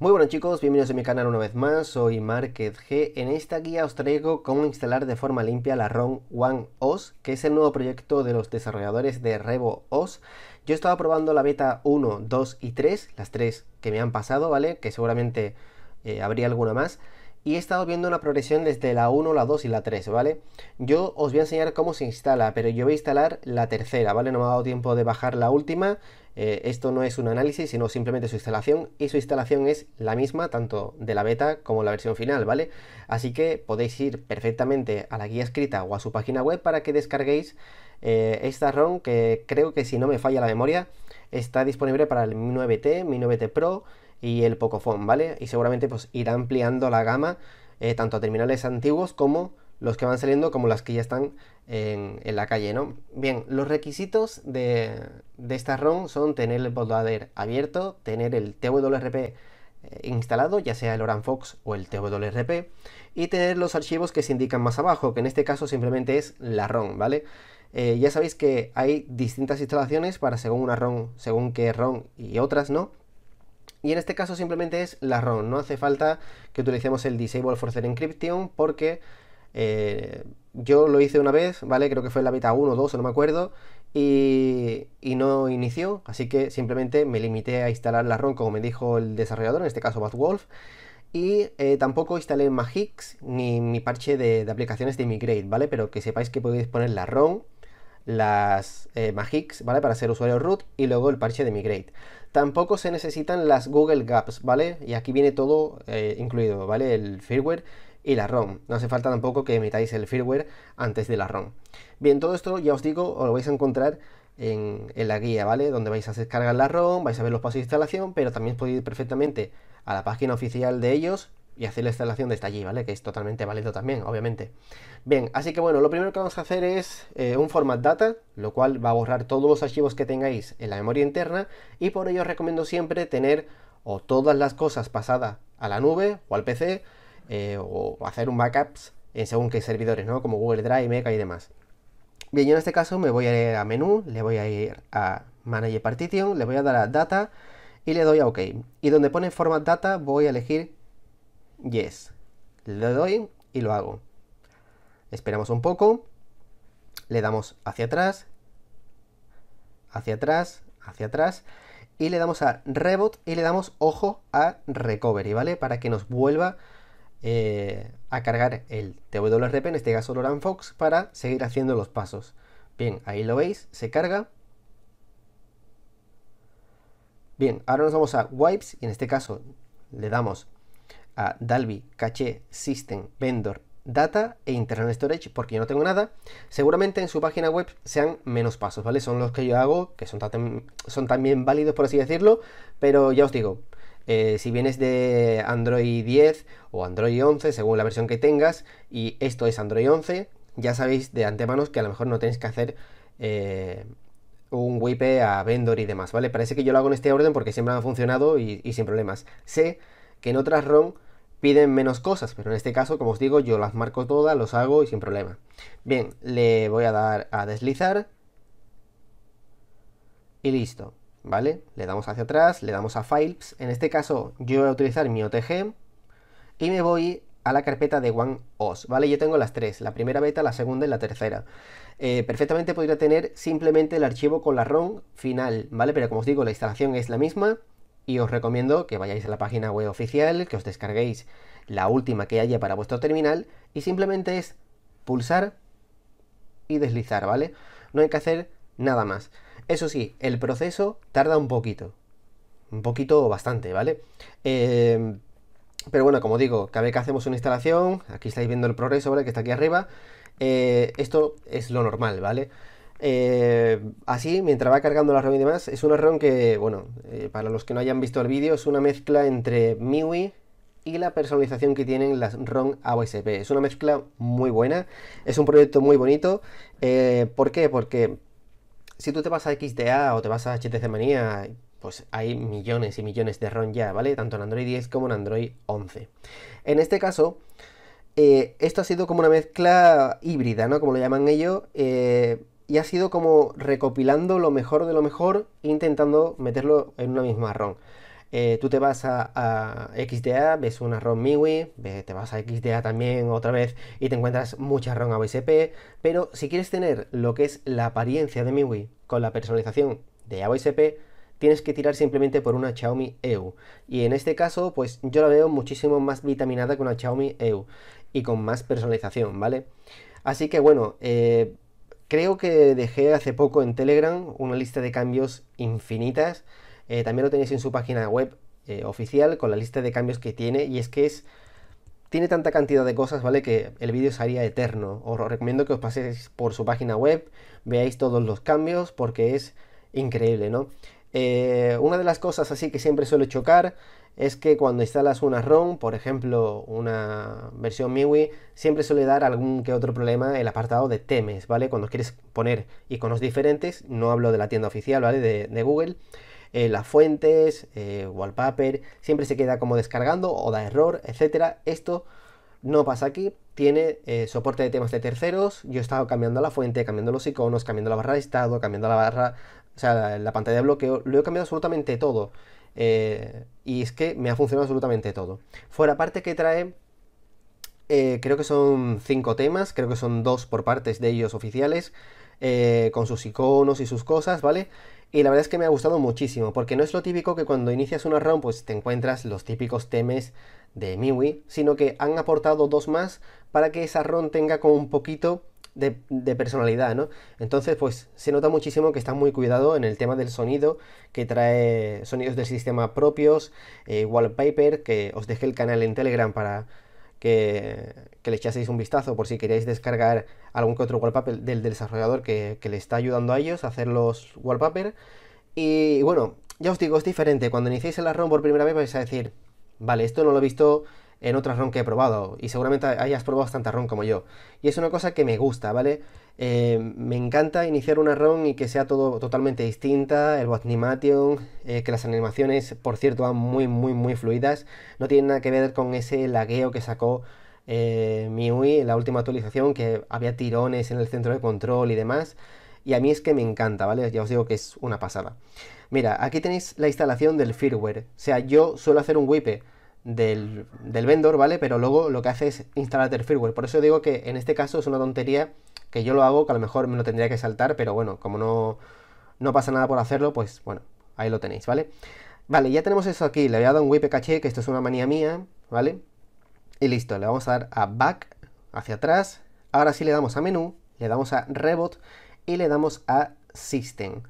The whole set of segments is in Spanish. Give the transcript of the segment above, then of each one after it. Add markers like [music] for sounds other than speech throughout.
Muy buenos chicos, bienvenidos a mi canal una vez más, soy Market G. En esta guía os traigo cómo instalar de forma limpia la ROM One OS, que es el nuevo proyecto de los desarrolladores de Revo OS. Yo estado probando la beta 1, 2 y 3, las tres que me han pasado, ¿vale? Que seguramente eh, habría alguna más. Y he estado viendo una progresión desde la 1, la 2 y la 3, ¿vale? Yo os voy a enseñar cómo se instala, pero yo voy a instalar la tercera, ¿vale? No me ha dado tiempo de bajar la última eh, esto no es un análisis, sino simplemente su instalación y su instalación es la misma tanto de la beta como la versión final, ¿vale? Así que podéis ir perfectamente a la guía escrita o a su página web para que descarguéis eh, esta ROM que creo que si no me falla la memoria está disponible para el Mi 9T, Mi 9T Pro y el Pocophone, ¿vale? Y seguramente pues irá ampliando la gama eh, tanto a terminales antiguos como los que van saliendo como las que ya están en, la calle, ¿no? Bien, los requisitos de, esta ROM son tener el bootloader abierto, tener el TWRP eh, instalado, ya sea el Fox o el TWRP, y tener los archivos que se indican más abajo, que en este caso simplemente es la ROM, ¿vale? Eh, ya sabéis que hay distintas instalaciones para según una ROM, según qué ROM y otras, ¿no? Y en este caso simplemente es la ROM, no hace falta que utilicemos el Disable Forced Encryption porque eh, yo lo hice una vez, ¿vale? Creo que fue en la beta 1 o 2, no me acuerdo, y, no inició, así que simplemente me limité a instalar la ROM como me dijo el desarrollador, en este caso Wolf, y eh, tampoco instalé Magix ni mi parche de, aplicaciones de Migrate, ¿vale? Pero que sepáis que podéis poner la ROM, las eh, Magix, ¿vale? Para ser usuario root y luego el parche de Migrate. Tampoco se necesitan las Google Gaps, ¿vale? Y aquí viene todo incluido, ¿vale? El firmware y la ROM. No hace falta tampoco que emitáis el firmware antes de la ROM. Bien, todo esto ya os digo, os lo vais a encontrar en, la guía, ¿vale? Donde vais a descargar la ROM, vais a ver los pasos de instalación, pero también podéis ir perfectamente a la página oficial de ellos y hacer la instalación desde allí, ¿vale? Que es totalmente válido también, obviamente. Bien, así que bueno, lo primero que vamos a hacer es eh, un format data, lo cual va a borrar todos los archivos que tengáis en la memoria interna y por ello os recomiendo siempre tener o todas las cosas pasadas a la nube o al PC eh, o hacer un backup en eh, según qué servidores, ¿no? Como Google Drive, Mega y demás. Bien, yo en este caso me voy a ir a menú, le voy a ir a Manage Partition, le voy a dar a Data y le doy a OK. Y donde pone Format Data voy a elegir Yes. Le doy y lo hago. Esperamos un poco, le damos hacia atrás, hacia atrás, hacia atrás y le damos a Rebot y le damos ojo a Recovery, ¿vale? Para que nos vuelva eh, a cargar el TWRP, en este caso Loran Fox, para seguir haciendo los pasos. Bien, ahí lo veis, se carga. Bien, ahora nos vamos a Wipes y en este caso le damos a Dalby, Caché, System, Vendor, Data e internet Storage porque yo no tengo nada. Seguramente en su página web sean menos pasos, ¿vale? Son los que yo hago, que son, son también válidos por así decirlo, pero ya os digo, eh, si vienes de Android 10 o Android 11, según la versión que tengas, y esto es Android 11, ya sabéis de antemano que a lo mejor no tenéis que hacer eh, un wipe a vendor y demás, ¿vale? Parece que yo lo hago en este orden porque siempre ha funcionado y, y sin problemas. Sé que en otras ROM piden menos cosas, pero en este caso, como os digo, yo las marco todas, los hago y sin problema. Bien, le voy a dar a deslizar y listo. ¿vale? Le damos hacia atrás, le damos a Files, en este caso yo voy a utilizar mi OTG y me voy a la carpeta de OneOS, ¿vale? Yo tengo las tres, la primera beta, la segunda y la tercera. Eh, perfectamente podría tener simplemente el archivo con la ROM final, ¿vale? Pero como os digo, la instalación es la misma y os recomiendo que vayáis a la página web oficial, que os descarguéis la última que haya para vuestro terminal y simplemente es pulsar y deslizar, ¿vale? No hay que hacer nada más. Eso sí, el proceso tarda un poquito. Un poquito o bastante, ¿vale? Em, pero bueno, como digo, cada vez que hacemos una instalación, aquí estáis viendo el progreso, ¿vale? Que está aquí arriba. Eh, esto es lo normal, ¿vale? Eh, así, mientras va cargando la ROM y demás, es una ROM que, bueno, eh, para los que no hayan visto el vídeo, es una mezcla entre MIUI y la personalización que tienen las ROM AOSP. Es una mezcla muy buena, es un proyecto muy bonito. ¿Por qué? Porque si tú te vas a XDA o te vas a HTC Manía, pues hay millones y millones de ROM ya, ¿vale? Tanto en Android 10 como en Android 11. En este caso, eh, esto ha sido como una mezcla híbrida, ¿no? Como lo llaman ellos. Eh, y ha sido como recopilando lo mejor de lo mejor, intentando meterlo en una misma ROM. Eh, tú te vas a, XDA, ves una ROM MIUI, te vas a XDA también otra vez y te encuentras mucha ROM AOSP, pero si quieres tener lo que es la apariencia de MIUI con la personalización de AOSP, tienes que tirar simplemente por una Xiaomi EU. Y en este caso, pues yo la veo muchísimo más vitaminada que una Xiaomi EU y con más personalización, ¿vale? Así que bueno, eh, creo que dejé hace poco en Telegram una lista de cambios infinitas eh, también lo tenéis en su página web eh, oficial con la lista de cambios que tiene y es que es tiene tanta cantidad de cosas, ¿vale? Que el vídeo sería eterno. Os recomiendo que os paséis por su página web, veáis todos los cambios porque es increíble, ¿no? Eh, una de las cosas así que siempre suele chocar es que cuando instalas una ROM, por ejemplo una versión MIUI, siempre suele dar algún que otro problema el apartado de temes, ¿vale? Cuando quieres poner iconos diferentes, no hablo de la tienda oficial, ¿vale? De, de Google, eh, las fuentes, eh, wallpaper, siempre se queda como descargando o da error, etcétera. Esto no pasa aquí, tiene eh, soporte de temas de terceros. Yo he estado cambiando la fuente, cambiando los iconos, cambiando la barra de estado, cambiando la barra, o sea, la, pantalla de bloqueo, lo he cambiado absolutamente todo. y es que me ha funcionado absolutamente todo. Fuera parte que trae, creo que son cinco temas, creo que son dos por partes de ellos oficiales, con sus iconos y sus cosas, ¿vale? Y la verdad es que me ha gustado muchísimo, porque no es lo típico que cuando inicias una ROM pues te encuentras los típicos temes de Miwi, sino que han aportado dos más para que esa ROM tenga como un poquito de, personalidad, ¿no? Entonces, pues se nota muchísimo que está muy cuidado en el tema del sonido, que trae sonidos del sistema propios, eh, wallpaper, que os dejé el canal en Telegram para que, le echaseis un vistazo por si queréis descargar algún que otro wallpaper del, desarrollador que, le está ayudando a ellos a hacer los wallpaper. Y bueno, ya os digo, es diferente. Cuando iniciéis el ROM por primera vez vais a decir, vale, esto no lo he visto en otras ROM que he probado y seguramente hayas probado tanta ROM como yo. Y es una cosa que me gusta, ¿vale? Eh, me encanta iniciar una ROM y que sea todo totalmente distinta, el Watnimation, eh, que las animaciones, por cierto, van muy, muy, muy fluidas. No tiene nada que ver con ese lagueo que sacó eh, MIUI en la última actualización, que había tirones en el centro de control y demás. Y a mí es que me encanta, ¿vale? Ya os digo que es una pasada. Mira, aquí tenéis la instalación del firmware. O sea, yo suelo hacer un WIPE del, del, vendor, ¿vale? Pero luego lo que hace es instalar el firmware. Por eso digo que en este caso es una tontería que yo lo hago, que a lo mejor me lo tendría que saltar, pero bueno, como no, no pasa nada por hacerlo, pues bueno, ahí lo tenéis, ¿vale? Vale, ya tenemos eso aquí, le voy a dar un wipe caché, que esto es una manía mía, ¿vale? Y listo, le vamos a dar a back, hacia atrás, ahora sí le damos a menú, le damos a rebot y le damos a system.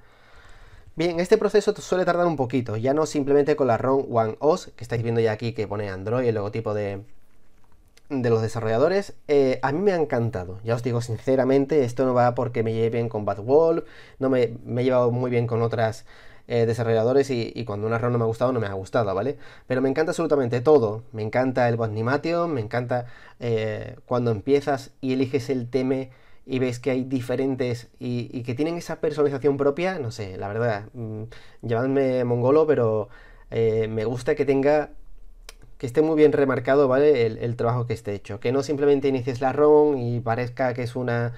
Bien, este proceso suele tardar un poquito, ya no simplemente con la ROM One OS, que estáis viendo ya aquí que pone Android, el logotipo de, los desarrolladores, eh, a mí me ha encantado. Ya os digo sinceramente, esto no va porque me lleve bien con Bad Wolf, no me, me, he llevado muy bien con otras eh, desarrolladores y, cuando una ROM no me ha gustado, no me ha gustado, ¿vale? Pero me encanta absolutamente todo. Me encanta el Botnimation, me encanta eh, cuando empiezas y eliges el tema y veis que hay diferentes y, que tienen esa personalización propia, no sé, la verdad, mm, mongolo, pero eh, me gusta que tenga, que esté muy bien remarcado, ¿vale? El, trabajo que esté hecho. Que no simplemente inicies la ROM y parezca que es una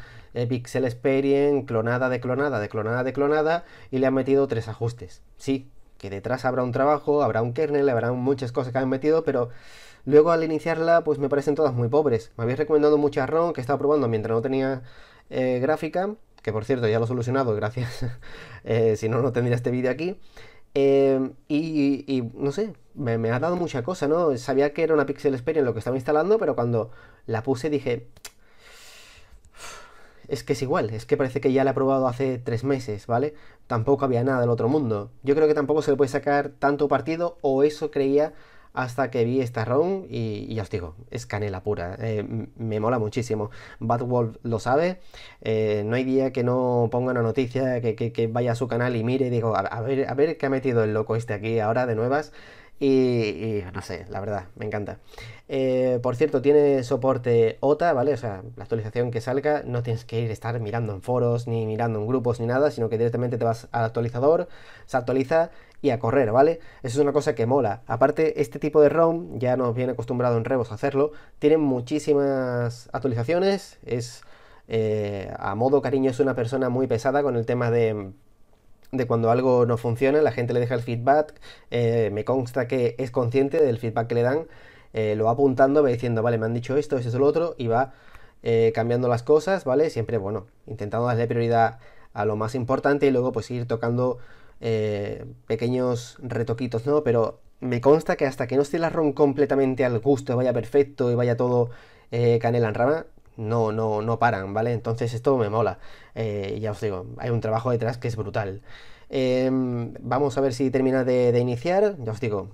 Pixel Experience clonada de clonada, de clonada de clonada, y le han metido tres ajustes. Sí, que detrás habrá un trabajo, habrá un kernel, habrá muchas cosas que han metido, pero luego al iniciarla pues me parecen todas muy pobres. Me habéis recomendado muchas ROM que estaba probando mientras no tenía eh, gráfica, que por cierto ya lo he solucionado, [laughs] gracias, eh, si no, no tendría este vídeo aquí. Eh, y, no sé, me, me, ha dado mucha cosa, ¿no? Sabía que era una Pixel Experience lo que estaba instalando, pero cuando la puse dije, es que es igual, es que parece que ya la ha probado hace tres meses, ¿vale? Tampoco había nada del otro mundo. Yo creo que tampoco se le puede sacar tanto partido, o eso creía hasta que vi esta ROM y, ya os digo, es canela pura, eh, me mola muchísimo. Bad Wolf lo sabe, eh, no hay día que no ponga una noticia, que, vaya a su canal y mire y digo, a, ver, a ver qué ha metido el loco este aquí ahora de nuevas. Y, no sé, la verdad, me encanta. Eh, por cierto, tiene soporte OTA, ¿vale? O sea, la actualización que salga, no tienes que ir estar mirando en foros, ni mirando en grupos, ni nada, sino que directamente te vas al actualizador, se actualiza y a correr, ¿vale? Eso es una cosa que mola. Aparte, este tipo de ROM, ya nos viene acostumbrado en Revos a hacerlo, tiene muchísimas actualizaciones, es... Eh, a modo cariño es una persona muy pesada con el tema de de cuando algo no funciona, la gente le deja el feedback, eh, me consta que es consciente del feedback que le dan, eh, lo va apuntando, va diciendo, vale, me han dicho esto, esto, es lo otro, y va eh, cambiando las cosas, ¿vale? Siempre, bueno, intentando darle prioridad a lo más importante y luego pues ir tocando pequeños retoquitos, ¿no? Pero me consta que hasta que no esté la ROM completamente al gusto, vaya perfecto y vaya todo canela en rama, no, no, no paran, ¿vale? Entonces esto me mola. Eh, ya os digo, hay un trabajo detrás que es brutal. Em, vamos a ver si termina de, iniciar. Ya os digo,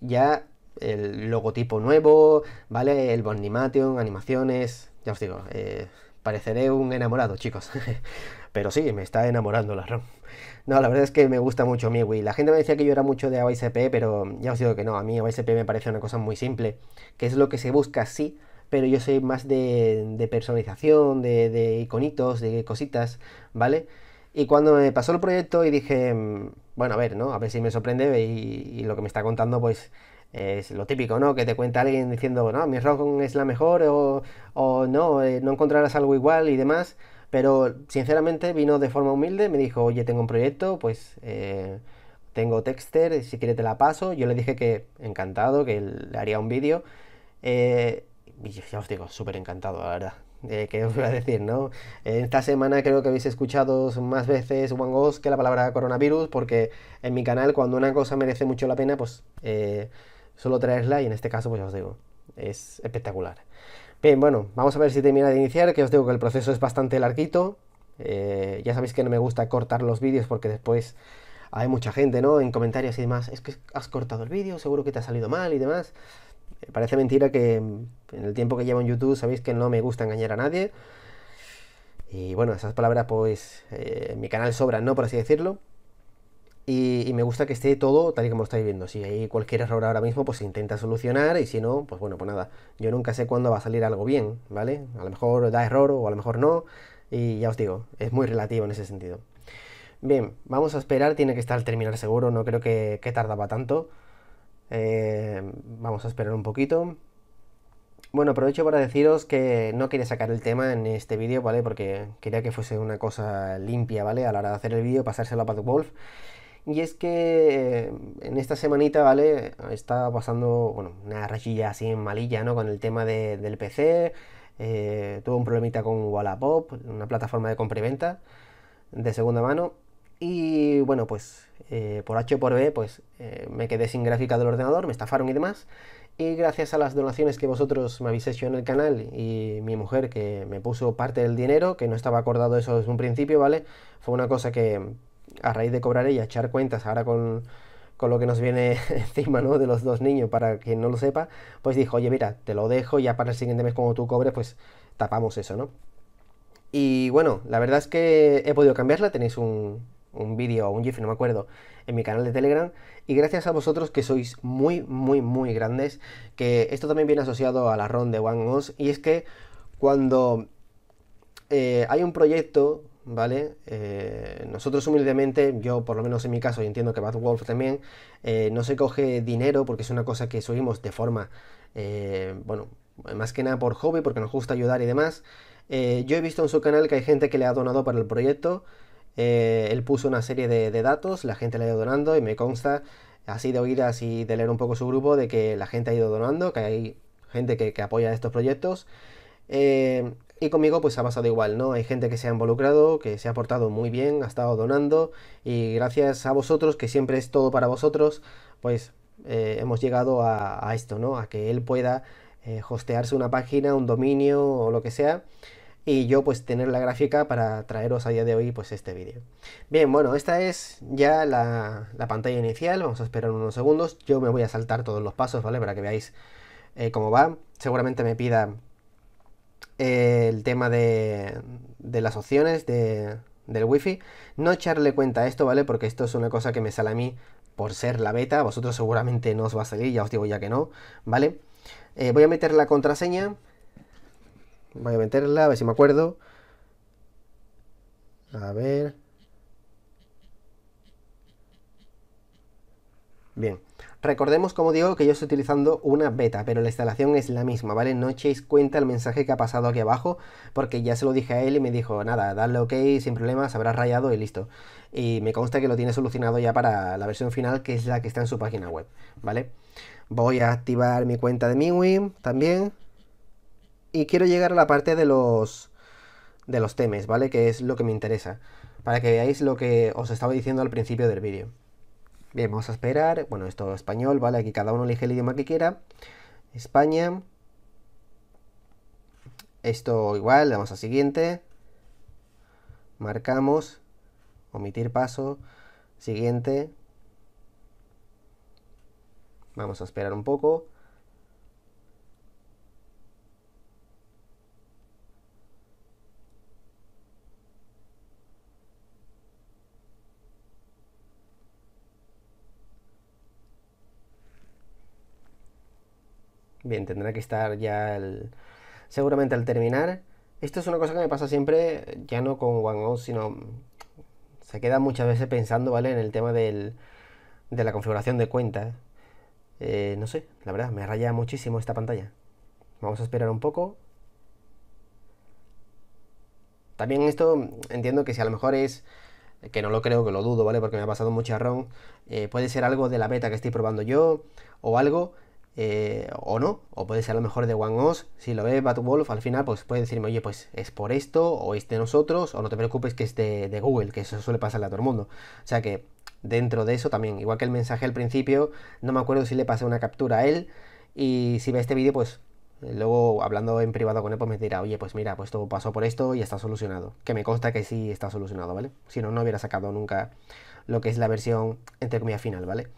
ya el logotipo nuevo, ¿vale? El Bonimation, animaciones. Ya os digo, eh, pareceré un enamorado, chicos. [laughs] Pero sí, me está enamorando la ROM. No, la verdad es que me gusta mucho Wii La gente me decía que yo era mucho de AYCP, pero ya os digo que no. A mí AYCP me parece una cosa muy simple, que es lo que se busca, sí, pero yo soy más de, personalización, de, iconitos, de cositas, ¿vale? Y cuando me pasó el proyecto y dije, mm, bueno, a ver, ¿no? A ver si me sorprende y, lo que me está contando, pues es lo típico, ¿no? Que te cuenta alguien diciendo, no, mi rock es la mejor o, no, eh, no encontrarás algo igual y demás. Pero sinceramente vino de forma humilde, me dijo, oye, tengo un proyecto, pues eh, tengo Texter, si quiere te la paso. Yo le dije que encantado, que le haría un vídeo. Eh, y ya os digo, súper encantado, la verdad. Eh, ¿Qué os voy a decir, no? Esta semana creo que habéis escuchado más veces One que la palabra coronavirus, porque en mi canal, cuando una cosa merece mucho la pena, pues eh, solo traerla, y en este caso, pues ya os digo, es espectacular. Bien, bueno, vamos a ver si termina de iniciar, que os digo que el proceso es bastante larguito. Eh, ya sabéis que no me gusta cortar los vídeos porque después hay mucha gente, ¿no? En comentarios y demás, es que has cortado el vídeo, seguro que te ha salido mal y demás. Parece mentira que en el tiempo que llevo en YouTube sabéis que no me gusta engañar a nadie. Y bueno, esas palabras pues eh, en mi canal sobra ¿no? Por así decirlo. Y, me gusta que esté todo tal y como estáis viendo. Si hay cualquier error ahora mismo, pues se intenta solucionar y si no, pues bueno, pues nada. Yo nunca sé cuándo va a salir algo bien, ¿vale? A lo mejor da error o a lo mejor no. Y ya os digo, es muy relativo en ese sentido. Bien, vamos a esperar, tiene que estar al terminar seguro, no creo que, que tardaba tanto. Eh, vamos a esperar un poquito. Bueno, aprovecho para deciros que no quería sacar el tema en este vídeo, ¿vale? Porque quería que fuese una cosa limpia, ¿vale? A la hora de hacer el vídeo, pasárselo a Pat Wolf. Y es que eh, en esta semanita, ¿vale? Está pasando, bueno, una rachilla así en malilla, ¿no? Con el tema del PC. Eh, tuve tuvo un problemita con Wallapop, una plataforma de compra y venta de segunda mano. Y bueno, pues eh, por H o por B, pues eh, me quedé sin gráfica del ordenador, me estafaron y demás. Y gracias a las donaciones que vosotros me habéis hecho en el canal y mi mujer que me puso parte del dinero, que no estaba acordado eso desde un principio, ¿vale? Fue una cosa que a raíz de cobrar ella, echar cuentas ahora con, con lo que nos viene [laughs] encima, ¿no? De los dos niños, para quien no lo sepa, pues dijo, oye, mira, te lo dejo, ya para el siguiente mes cuando tú cobres, pues tapamos eso, ¿no? Y bueno, la verdad es que he podido cambiarla, tenéis un, un vídeo o un GIF, no me acuerdo, en mi canal de Telegram. Y gracias a vosotros que sois muy, muy, muy grandes, que esto también viene asociado a la ROM de One y es que cuando eh, hay un proyecto, ¿vale? Eh, nosotros humildemente, yo por lo menos en mi caso, y entiendo que Bad Wolf también, eh, no se coge dinero porque es una cosa que subimos de forma, bueno, más que nada por hobby, porque nos gusta ayudar y demás. yo he visto en su canal que hay gente que le ha donado para el proyecto. Eh, él puso una serie de, datos, la gente le ha ido donando y me consta, así de oídas y de leer un poco su grupo, de que la gente ha ido donando, que hay gente que, apoya estos proyectos. Eh, y conmigo pues ha pasado igual, ¿no? Hay gente que se ha involucrado, que se ha portado muy bien, ha estado donando y gracias a vosotros, que siempre es todo para vosotros, pues eh, hemos llegado a, a, esto, ¿no? A que él pueda hostearse una página, un dominio o lo que sea y yo pues tener la gráfica para traeros a día de hoy pues este vídeo. Bien, bueno, esta es ya la, pantalla inicial, vamos a esperar unos segundos, yo me voy a saltar todos los pasos, ¿vale? Para que veáis eh, cómo va, seguramente me pida eh, el tema de, de las opciones de, del wifi, no echarle cuenta a esto, ¿vale? Porque esto es una cosa que me sale a mí por ser la beta, vosotros seguramente no os va a salir, ya os digo ya que no, ¿vale? Eh, voy a meter la contraseña, Voy a meterla, a ver si me acuerdo. A ver. Bien. Recordemos, como digo, que yo estoy utilizando una beta, pero la instalación es la misma, ¿vale? No echéis cuenta el mensaje que ha pasado aquí abajo, porque ya se lo dije a él y me dijo, nada, dale OK sin problemas, habrá rayado y listo. Y me consta que lo tiene solucionado ya para la versión final, que es la que está en su página web, ¿vale? Voy a activar mi cuenta de MiWin también. Y quiero llegar a la parte de los de los temas, ¿vale? Que es lo que me interesa, para que veáis lo que os estaba diciendo al principio del vídeo. Bien, vamos a esperar, bueno, esto es español, ¿vale? Aquí cada uno elige el idioma que quiera. España. Esto igual, le damos a siguiente. Marcamos, omitir paso, siguiente. Vamos a esperar un poco. Bien, tendrá que estar ya seguramente al terminar. Esto es una cosa que me pasa siempre, ya no con OneO, sino mm, se queda muchas veces pensando, ¿vale? En el tema del, de la configuración de cuenta eh, no sé, la verdad, me raya muchísimo esta pantalla. Vamos a esperar un poco. También esto mm, entiendo que si a lo mejor es que no lo creo, que lo dudo, ¿vale? Porque me ha pasado mucho ron eh, puede ser algo de la beta que estoy probando yo, o algo eh, o no, o puede ser a lo mejor de One Oz, si lo ve Batwolf al final pues puede decirme, oye pues es por esto, o es de nosotros, o no te preocupes que es de, de Google, que eso suele pasarle a todo el mundo. O sea que dentro de eso también, igual que el mensaje al principio, no me acuerdo si le pasé una captura a él, y si ve este vídeo pues luego hablando en privado con él, pues me dirá, oye, pues mira, pues todo pasó por esto y está solucionado. Que me consta que sí está solucionado, ¿vale? Si no, no hubiera sacado nunca lo que es la versión, entre comillas, final, ¿vale?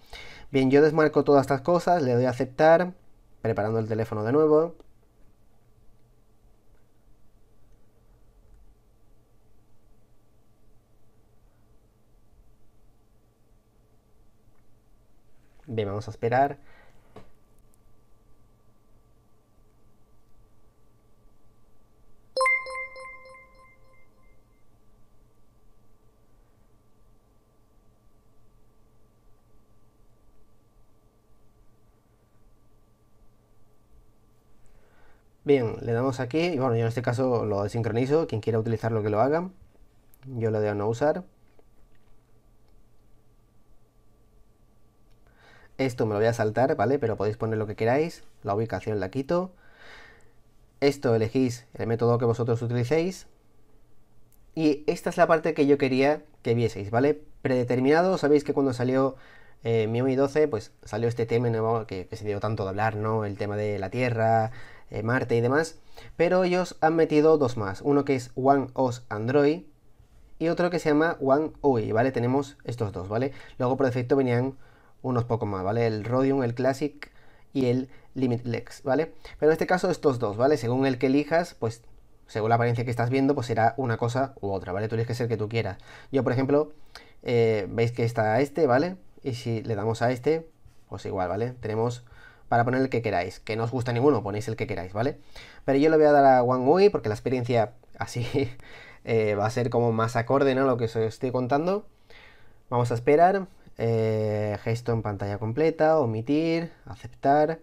Bien, yo desmarco todas estas cosas, le doy a aceptar, preparando el teléfono de nuevo. Bien, vamos a esperar. le damos aquí, y bueno, yo en este caso lo desincronizo, quien quiera utilizarlo que lo haga. Yo lo dejo no usar. Esto me lo voy a saltar, ¿vale? Pero podéis poner lo que queráis. La ubicación la quito. Esto elegís el método que vosotros utilicéis. Y esta es la parte que yo quería que vieseis, ¿vale? Predeterminado, sabéis que cuando salió mi MIUI 12, pues salió este tema que, que, se dio tanto de hablar, ¿no? El tema de la Tierra, eh, Marte y demás, pero ellos han metido dos más, uno que es OneOS OS Android y otro que se llama One ¿vale? Tenemos estos dos, ¿vale? Luego por defecto venían unos pocos más, ¿vale? El Rodium, el Classic y el Limitless, ¿vale? Pero en este caso estos dos, ¿vale? Según el que elijas, pues según la apariencia que estás viendo, pues será una cosa u otra, ¿vale? Tú eliges el que tú quieras. Yo, por ejemplo, eh, veis que está este, ¿vale? Y si le damos a este, pues igual, ¿vale? Tenemos para poner el que queráis. Que no os gusta ninguno, ponéis el que queráis, ¿vale? Pero yo le voy a dar a One porque la experiencia así [laughs] eh, va a ser como más acorde, a Lo que os estoy contando. Vamos a esperar. Eh, gesto en pantalla completa, omitir, aceptar.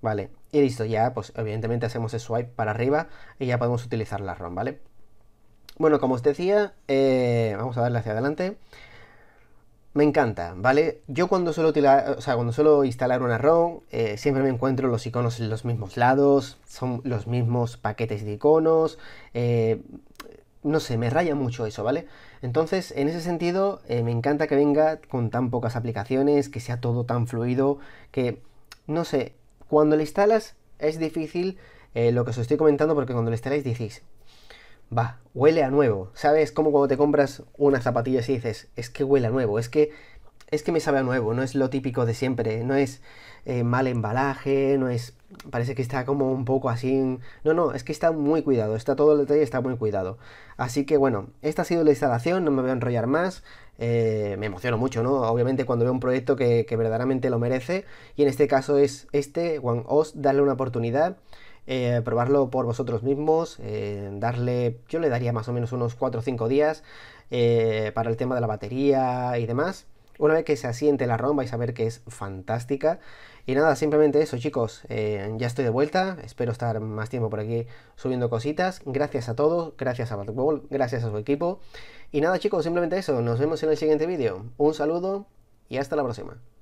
Vale, y listo, ya, pues evidentemente hacemos el swipe para arriba y ya podemos utilizar la ROM, ¿vale? Bueno, como os decía, eh, vamos a darle hacia adelante me encanta, ¿vale? Yo cuando suelo, o sea, cuando suelo instalar una ROM, eh, siempre me encuentro los iconos en los mismos lados, son los mismos paquetes de iconos, eh, no sé, me raya mucho eso, ¿vale? Entonces, en ese sentido, eh, me encanta que venga con tan pocas aplicaciones, que sea todo tan fluido, que, no sé, cuando lo instalas es difícil lo que os estoy comentando porque cuando lo instaláis decís, va, huele a nuevo. ¿Sabes? Como cuando te compras unas zapatillas y dices, es que huele a nuevo, es que, es que me sabe a nuevo, no es lo típico de siempre, no es eh, mal embalaje, no es... Parece que está como un poco así... No, no, es que está muy cuidado, está todo el detalle, está muy cuidado. Así que bueno, esta ha sido la instalación, no me voy a enrollar más. Eh, me emociono mucho, ¿no? Obviamente cuando veo un proyecto que, que verdaderamente lo merece. Y en este caso es este, One OS, darle una oportunidad. Eh, probarlo por vosotros mismos, eh, darle, yo le daría más o menos unos 4 o 5 días eh, para el tema de la batería y demás. Una vez que se asiente la ROM vais a ver que es fantástica. Y nada, simplemente eso chicos, ya estoy de vuelta, espero estar más tiempo por aquí subiendo cositas. Gracias a todos, gracias a Batwall, gracias a su equipo. Y nada chicos, simplemente eso, nos vemos en el siguiente vídeo. Un saludo y hasta la próxima.